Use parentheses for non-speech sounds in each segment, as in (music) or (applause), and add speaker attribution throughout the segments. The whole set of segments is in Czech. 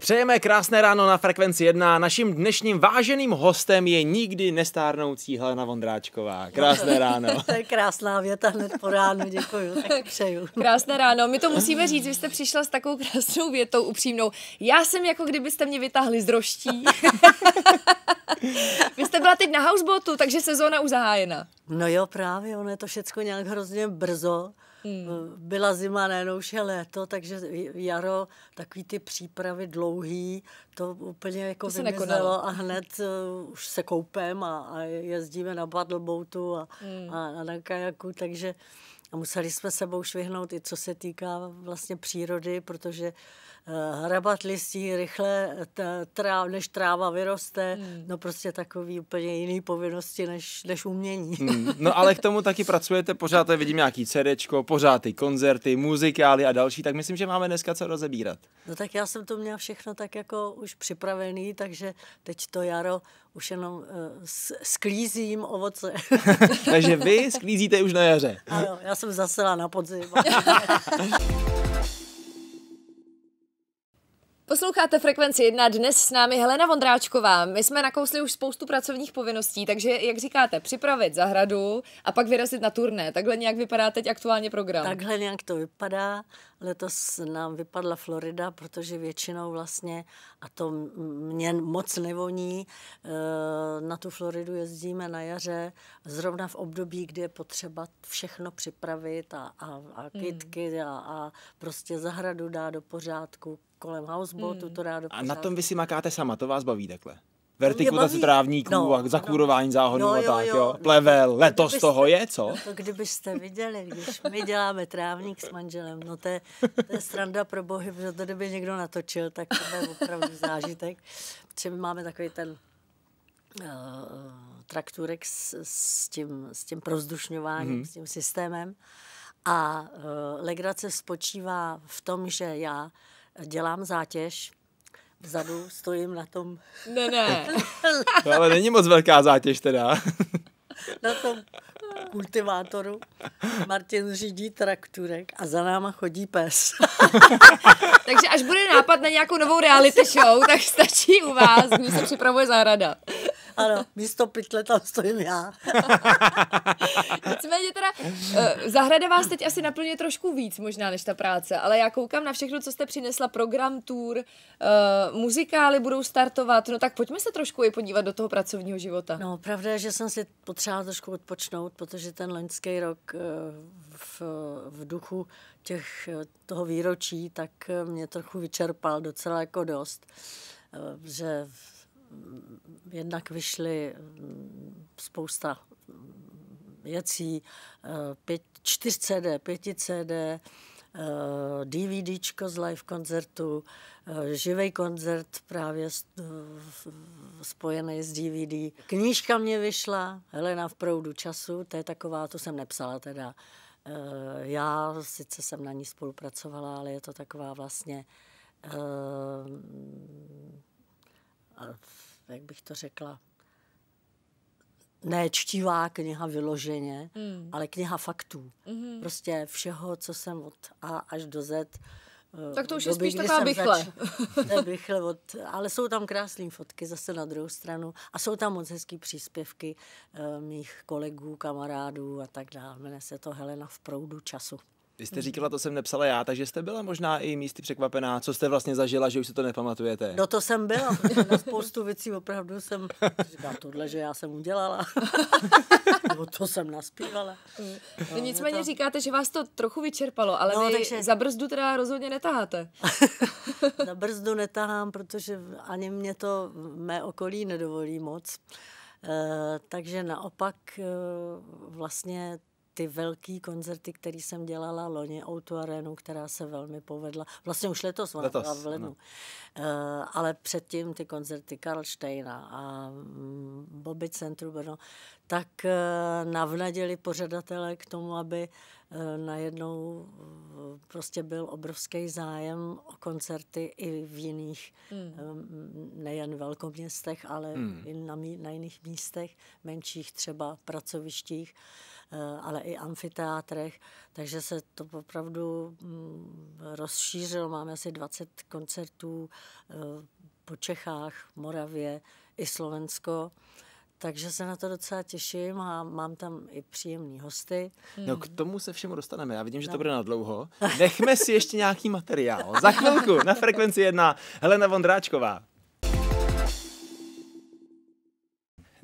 Speaker 1: Přejeme krásné ráno na Frekvenci 1. Naším dnešním váženým hostem je nikdy nestárnoucí Helena Vondráčková. Krásné no. ráno. (laughs)
Speaker 2: to je krásná věta hned po ránu,
Speaker 3: děkuji, tak přeju. (laughs) Krásné ráno, my to musíme říct, vy jste přišla s takovou krásnou větou upřímnou. Já jsem jako kdybyste mě vytáhli z roští. (laughs) vy jste byla teď na housebotu, takže sezóna už zahájena.
Speaker 2: No jo, právě, ono je to všechno nějak hrozně brzo. Hmm. Byla zima, nejenom už je léto, takže jaro, takový ty přípravy dlouhý, to úplně jako to vymizelo a hned uh, už se koupem a, a jezdíme na paddleboatu a, hmm. a, a na kajaku, takže a museli jsme sebou švihnout i co se týká vlastně přírody, protože Eh, hrabat listí rychle, tráv, než tráva vyroste, mm. no prostě takový úplně jiný povinnosti než, než umění. Mm. No ale
Speaker 1: k tomu taky pracujete, pořád vidím nějaký CDčko, pořád ty koncerty, muzikály a další, tak myslím, že máme dneska co rozebírat.
Speaker 2: No tak já jsem to měla všechno tak jako už připravený, takže teď to jaro už jenom uh, sklízím ovoce. (laughs) takže vy
Speaker 1: sklízíte už na jaře. Ano,
Speaker 2: já jsem zasela na podzim. (laughs)
Speaker 3: Posloucháte Frekvenci 1 dnes s námi Helena Vondráčková. My jsme nakousli už spoustu pracovních povinností, takže, jak říkáte, připravit zahradu a pak vyrazit na turné. Takhle nějak vypadá teď aktuálně program. Takhle
Speaker 2: nějak to vypadá. Letos nám vypadla Florida, protože většinou vlastně, a to mě moc nevoní, eh, na tu Floridu jezdíme na jaře, zrovna v období, kdy je potřeba všechno připravit a, a, a hmm. kytky a, a prostě zahradu dá do pořádku, kolem houseboatu, hmm. to dá do A na tom
Speaker 1: vy si makáte sama, to vás baví takhle? No, vertikulace no, trávníků no, no, a zakůrování no. záhodů no, a tak, jo. jo. Plevel, no, letos kdybyste, toho je, co? No
Speaker 2: to kdybyste viděli, když my děláme trávník s manželem, no to je, to je stranda pro bohy, protože to kdyby někdo natočil, tak to je opravdu zážitek. Protože my máme takový ten uh, eh, traktůrek s, s, tím, s tím prozdušňováním, hmm. s tím systémem a uh, legrace spočívá v tom, že já dělám zátěž, vzadu stojím na tom... Ne, ne. to (laughs) no, ale není moc
Speaker 1: velká zátěž
Speaker 2: teda. (laughs) na tom kultivátoru. Martin řídí trakturek a za náma chodí pes. (laughs) Takže až bude nápad na nějakou novou
Speaker 3: reality show, tak stačí u vás, mě se připravuje zahrada. Ano, místo pytle tam
Speaker 2: stojím já. (laughs)
Speaker 3: Nicméně teda, eh, zahrada vás teď asi naplně trošku víc možná než ta práce, ale já koukám na všechno, co jste přinesla, program, tour, eh, muzikály budou startovat, no tak pojďme se trošku i podívat do toho pracovního života. No, pravda
Speaker 2: je, že jsem si potřebovala trošku odpočnout, protože ten loňský rok eh, v, v duchu těch, toho výročí, tak mě trochu vyčerpal docela jako dost že jednak vyšly mm, spousta věcí, eh, pět, čtyř CD, pěti CD, eh, DVDčko z live koncertu, eh, živý koncert právě spojený s DVD. Knížka mě vyšla, Helena v proudu času, to je taková, to jsem nepsala teda. Já sice jsem na ní spolupracovala, ale je to taková vlastně jak bych to řekla, nečtivá kniha vyloženě, mm. ale kniha faktů. Mm-hmm. Prostě všeho, co jsem od A až do Z. Eh, tak to už doby, je spíš taková bychle. Zač... (laughs) bychle od... Ale jsou tam krásné fotky zase na druhou stranu a jsou tam moc hezký příspěvky eh, mých kolegů, kamarádů a tak dále. Jmenuje se to Helena v proudu času.
Speaker 1: Vy jste říkala, to jsem nepsala já, takže jste byla možná i místy překvapená, co jste vlastně zažila, že už se to nepamatujete. No
Speaker 2: to jsem byla, na spoustu věcí opravdu jsem říkala tohle, že já jsem udělala. (laughs) Nebo to jsem naspívala. No, no nicméně
Speaker 3: no to... říkáte, že vás to trochu vyčerpalo,
Speaker 2: ale no, vy takže... za brzdu teda rozhodně netaháte. (laughs) za brzdu netahám, protože ani mě to mé okolí nedovolí moc. Uh, takže naopak uh, vlastně ty velký koncerty, které jsem dělala loni, Outu Arenu, která se velmi povedla. Vlastně už letos, ona letos, byla v lednu. Uh, ale předtím ty koncerty Karlštejna a mm, Bobby Centru Brno, tak uh, navnadili pořadatele k tomu, aby uh, najednou prostě byl obrovský zájem o koncerty i v jiných, mm. nejen velkoměstech, ale mm. i na, na jiných místech, menších třeba pracovištích. Uh, Eh, ale i amfiteátrech, takže se to opravdu mm, rozšířilo. Máme asi 20 koncertů eh, po Čechách, Moravě i Slovensko. Takže se na to docela těším a mám tam i příjemný hosty. No k tomu se všemu dostaneme. Já vidím,
Speaker 1: že no. to bude na dlouho.
Speaker 2: (laughs) Nechme si ještě nějaký materiál.
Speaker 1: Za chvilku na Frekvenci 1 Helena Vondráčková.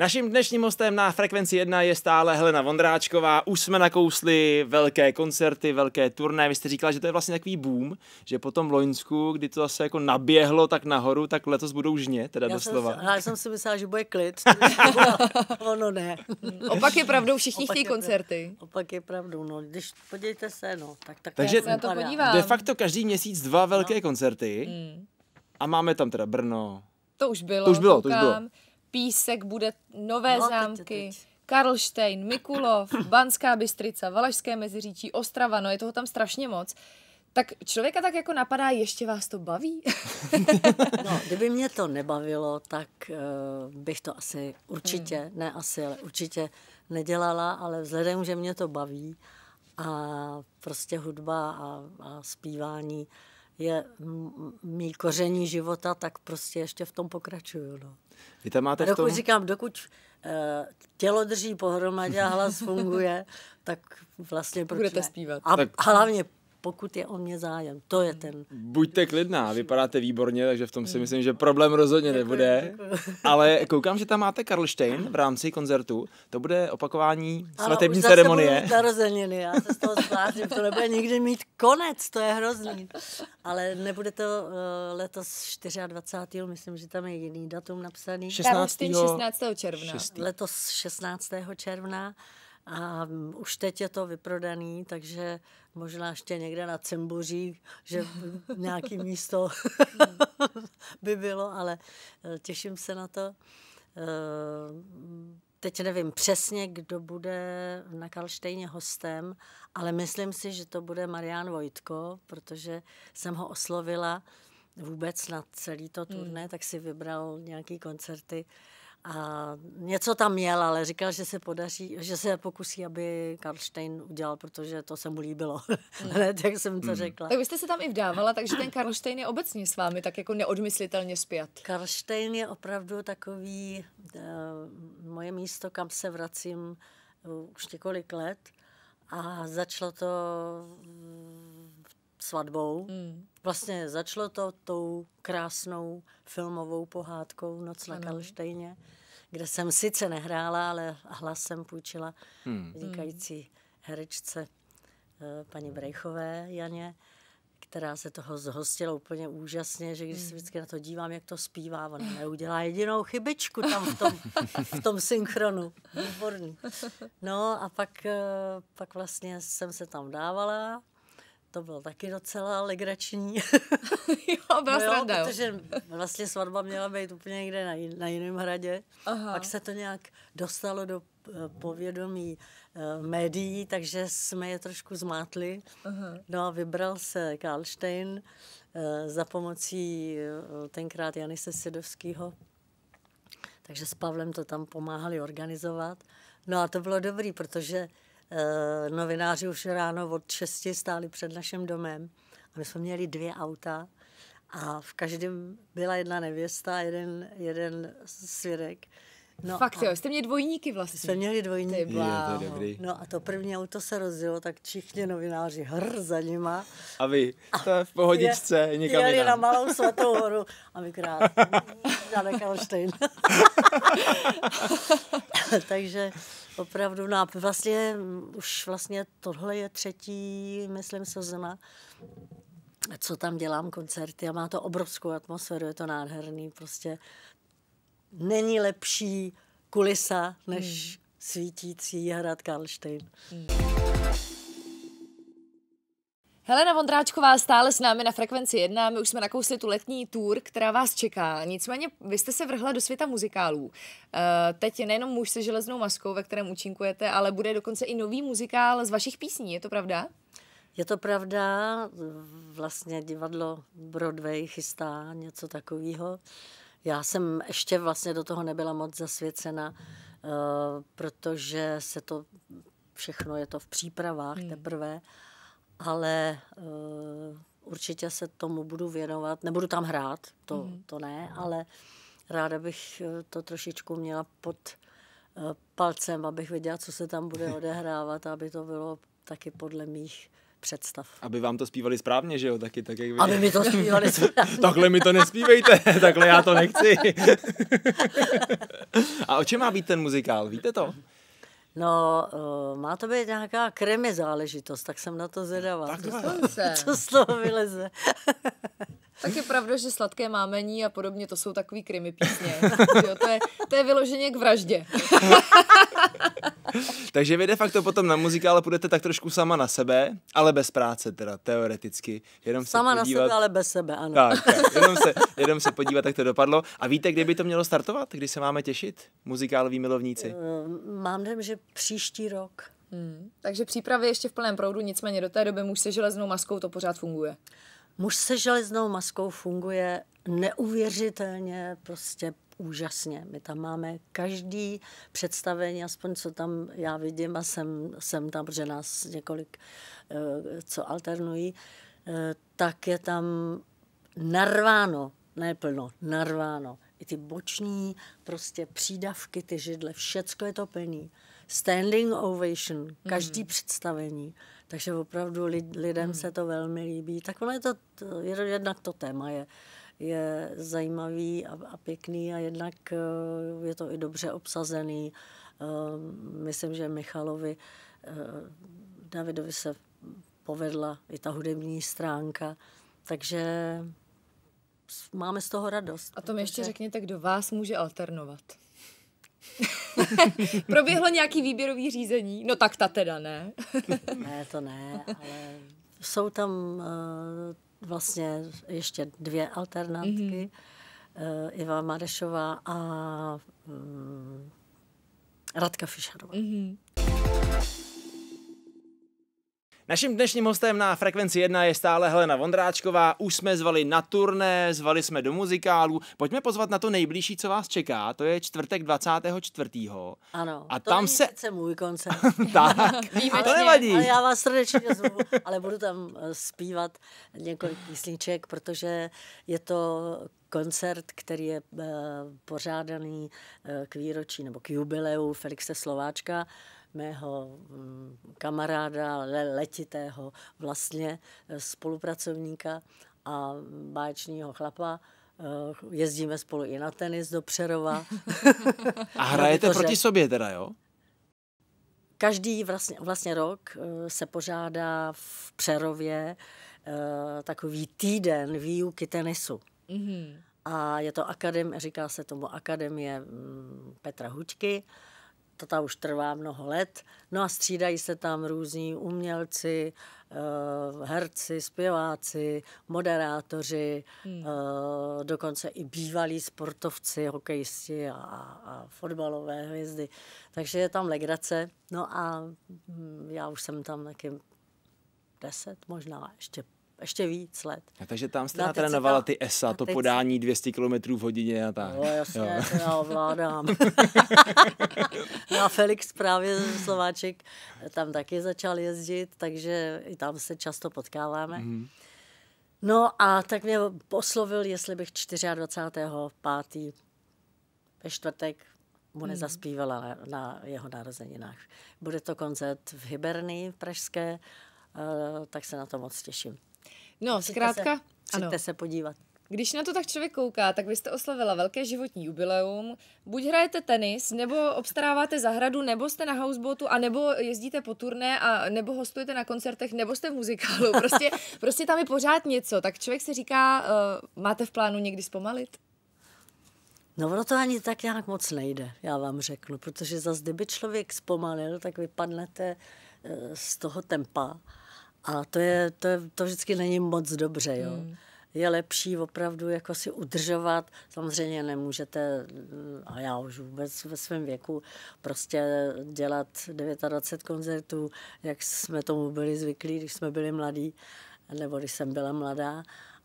Speaker 1: Naším dnešním hostem na Frekvenci 1 je stále Helena Vondráčková. Už jsme nakousli velké koncerty, velké turné. Vy jste říkala, že to je vlastně takový boom, že po tom Loňsku, kdy to zase jako naběhlo tak nahoru, tak letos budou žně, teda já doslova. Jsem,
Speaker 2: já jsem si myslela, že bude klid. (laughs) ono ne. Opak je pravdou, všichni chtějí koncerty. Opak je pravdou, no. Když podívejte se, no. Tak, tak Takže se to podívám. de
Speaker 1: facto každý měsíc dva velké no. koncerty. Mm. A máme tam teda Brno.
Speaker 3: To už bylo. To už bylo, koukám. to už bylo. Písek bude Nové no, zámky. Teď teď. Karlštejn, Mikulov, (clears throat) Banská Bystrica, Valašské meziříčí, Ostrava, no je toho tam strašně moc. Tak člověka tak jako napadá, ještě vás to baví?
Speaker 2: (laughs) no, kdyby mě to nebavilo, tak uh, bych to asi určitě, hmm. ne asi, ale určitě nedělala, ale vzhledem, že mě to baví a prostě hudba a, a zpívání, uh, je mý koření života, tak prostě ještě v tom pokračuju. No. Vy tam máte dokud v tom... říkám, dokud eh, tělo drží pohromadě a hlas funguje, tak vlastně proč Budete ne? zpívat. A tak... hlavně pokud je o mě zájem. To je ten...
Speaker 1: Buďte klidná, vypadáte výborně, takže v tom si mm. myslím, že problém rozhodně děkuji, nebude. Děkuji. (laughs) Ale koukám, že tam máte Karlštejn v rámci koncertu. To bude opakování svatební ceremonie. Ano,
Speaker 2: narozeniny, já se z toho zvlášť, To nebude nikdy mít konec, to je hrozný. Ale nebude to eh, letos 24. myslím, že tam je jiný datum napsaný. 16. 16. června. Letos 16. června. A mm, už teď je to vyprodaný, takže možná ještě někde na Cimbuří, že (laughs) nějaký místo hmm. by bylo, ale eh, těším se na to. Eh, mm, teď nevím přesně, kdo bude na Kalštejně hostem, ale myslím si, že to bude Marian Vojtko, protože jsem ho oslovila vůbec na celý to turné, hmm. tak si vybral nějaký koncerty, a něco tam měl, ale říkal, že se podaří, že se pokusí, aby Karlštejn udělal, protože to se mu líbilo. Hmm. (laughs) Hned, jak jsem to hmm. řekla. Tak vy
Speaker 3: jste se tam i vdávala, takže ten Karlštejn je obecně s vámi tak jako
Speaker 2: neodmyslitelně zpět. Karlštejn je opravdu takový uh, moje místo, kam se vracím uh, už několik let. A začalo to uh, svatbou. Mm. Vlastně začalo to tou krásnou filmovou pohádkou Noc na Kalštejně, kde jsem sice nehrála, ale hlas jsem půjčila mm. vynikající herečce eh, paní Brejchové Janě, která se toho zhostila úplně úžasně, že když se hmm. vždycky na to dívám, jak to zpívá, ona neudělá jedinou chybičku tam v tom, v tom synchronu. Výborný. No a pak, eh, pak vlastně jsem se tam dávala to bylo taky docela legrační. (laughs) jo, byla no jo, Protože vlastně svatba měla být úplně někde na, jin, na jiném hradě. Aha. Pak se to nějak dostalo do eh, povědomí eh, médií, takže jsme je trošku zmátli. Aha. No a vybral se Karlštejn eh, za pomocí tenkrát Janise Sidovského. Takže s Pavlem to tam pomáhali organizovat. No a to bylo dobrý, protože Eh, novináři už ráno od 6 stáli před naším domem a my jsme měli dvě auta a v každém byla jedna nevěsta, jeden, jeden svědek. No Fakt jo, jste měli dvojníky vlastně. Jsme měli dvojníky. Je, to je no a to první auto se rozjelo, tak všichni novináři hr za nima. A vy, to je v pohodičce, je, nikam jeli jinam. na malou svatou horu a my krát, (laughs) daleka (laughs) (laughs) Takže opravdu na, no vlastně už vlastně tohle je třetí, myslím, sezona, co tam dělám koncerty a má to obrovskou atmosféru, je to nádherný, prostě není lepší kulisa než hmm. svítící hrad Karlštejn. Hmm.
Speaker 3: Helena Vondráčková stále s námi na Frekvenci 1, my už jsme nakousli tu letní tour, která vás čeká. Nicméně vy jste se vrhla do světa muzikálů. Eh, teď je nejenom muž se železnou maskou, ve kterém účinkujete, ale bude dokonce i nový muzikál z vašich písní, je to pravda?
Speaker 2: Je to pravda, vlastně divadlo Broadway chystá něco takového. Já jsem ještě vlastně do toho nebyla moc zasvěcena, eh, protože se to všechno je to v přípravách hmm ale uh, určitě se tomu budu věnovat. Nebudu tam hrát, to, mm to ne, ale ráda bych eh, to trošičku měla pod eh, palcem, abych věděla, co se tam bude (laughs) odehrávat, aby to bylo taky podle mých představ.
Speaker 1: Aby vám to zpívali správně, že jo? Taky tak, jak vy... Aby mi to zpívali (laughs) správně. takhle mi to nespívejte, (laughs) takhle já to nechci. A o čem má být ten muzikál, víte
Speaker 2: to? No, eh, má to být nějaká kreme záležitost, tak jsem na to zvědavá. Takhle. (laughs) Co z toho vyleze. (laughs) Tak je pravda, že sladké mámení
Speaker 3: a podobně, to jsou takový krimi písně. (laughs) jo, to, je, to je vyloženě k vraždě. (laughs)
Speaker 1: Takže vy de facto potom na muzikále půjdete tak trošku sama na sebe, ale bez práce teda, teoreticky. Jenom sama se podívat... na sebe, ale
Speaker 2: bez sebe, ano. Tak,
Speaker 1: tak. (laughs) Jenom, se, jenom se podívat, jak to dopadlo. A víte, kdy by to mělo startovat? Kdy se máme těšit? Muzikáloví milovníci. Eh,
Speaker 3: mám den, že příští rok. Hmm. Takže přípravy ještě v plném proudu, nicméně do té doby muž
Speaker 2: se železnou maskou to pořád funguje. Muž se železnou maskou funguje neuvěřitelně prostě úžasně. My tam máme každý představení, aspoň co tam já vidím a jsem, jsem tam, protože nás několik eh, co alternují, eh, tak je tam narváno, ne plno, narváno. I ty boční prostě přídavky, ty židle, všecko je to plný. Standing ovation, každý mm. představení. Takže opravdu lid, lidem hmm. se to velmi líbí. Tak ono je to, jednak to téma je, je zajímavý a, a pěkný a jednak eh, je to i dobře obsazený. Eh, myslím, že Michalovi, eh, Davidovi se povedla i ta hudební stránka, takže máme z toho radost. A to mi ještě řekněte, kdo vás může alternovat.
Speaker 3: (laughs) Proběhlo nějaký výběrový řízení? No tak ta teda ne.
Speaker 2: (laughs) ne, to ne, ale jsou tam uh, vlastně ještě dvě alternantky. Mm-hmm. Uh, Iva Marešová a um, Radka Fischerová. Mm-hmm. Naším dnešním hostem
Speaker 1: na Frekvenci 1 je stále Helena Vondráčková. Už jsme zvali na turné, zvali jsme do muzikálu. Pojďme pozvat na to nejbližší, co vás čeká. To je čtvrtek 24.
Speaker 2: Ano. A to tam se... sice můj koncert. (laughs) (laughs) tak, Výjimečně, to nevadí. Ale já vás srdečně zvu, ale budu tam eh, zpívat několik písniček, protože je to koncert, který je eh, pořádaný eh, k výročí nebo k jubileu Felixe Slováčka mého mm, kamaráda, letitého vlastně eh, spolupracovníka a báječního chlapa, eh, jezdíme spolu i na tenis do Přerova. (laughs) A hrajete proti
Speaker 1: sobě teda, jo?
Speaker 2: Každý vlastně, vlastně rok eh, se pořádá v Přerově takový týden výuky tenisu. Mm-hmm. A je to akademie, říká se tomu Akademie mm, Petra Hučky to ta už trvá mnoho let. No a střídají se tam různí umělci, eh, herci, zpěváci, moderátoři, hmm. Eh, dokonce i bývalí sportovci, hokejisti a, a fotbalové hvězdy. Takže je tam legrace. No a hm, já už jsem tam taky deset, možná ještě ještě víc let.
Speaker 1: A takže tam jste natrénovala ty ESA, to podání 200 km v hodině a tak. No jasně, jo. to já
Speaker 2: ovládám. (laughs) (laughs) a Felix právě Slováček tam taky začal jezdit, takže i tam se často potkáváme. Mm-hmm. No a tak mě poslovil, jestli bych 24.5. ve čtvrtek mu mhm. nezaspívala na, na jeho narozeninách. Bude to koncert v Hibernii v Pražské, uh, tak se na to moc těším. No, zkrátka. přijďte se podívat. Když na to tak člověk kouká,
Speaker 3: tak vy jste oslavila velké životní jubileum. Buď hrajete tenis, nebo obstaráváte zahradu, nebo jste na housebotu, a nebo jezdíte po turné, a nebo hostujete na koncertech, nebo jste v muzikálu. (laughs) Prostě, prostě tam je pořád něco. Tak člověk si říká, uh, máte v plánu někdy zpomalit?
Speaker 2: No ono to ani tak nějak moc nejde, já vám řeknu, protože zase kdyby člověk zpomalil, tak vypadnete eh, z toho tempa a to, je, to, je, to vždycky není moc dobře, jo. Hmm je lepší opravdu jako si udržovat. Samozřejmě nemůžete, a já už vůbec ve svém věku, prostě dělat 29 koncertů, jak jsme tomu byli zvyklí, když jsme byli mladí, nebo když jsem byla mladá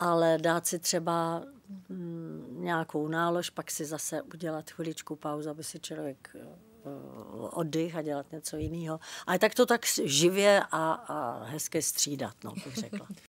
Speaker 2: ale dát si třeba mm, nějakou nálož, pak si zase udělat chviličku pauzu, aby si člověk eh, oddych a dělat něco jiného. Ale tak to tak živě a, a hezky střídat, no, bych řekla. (laughs)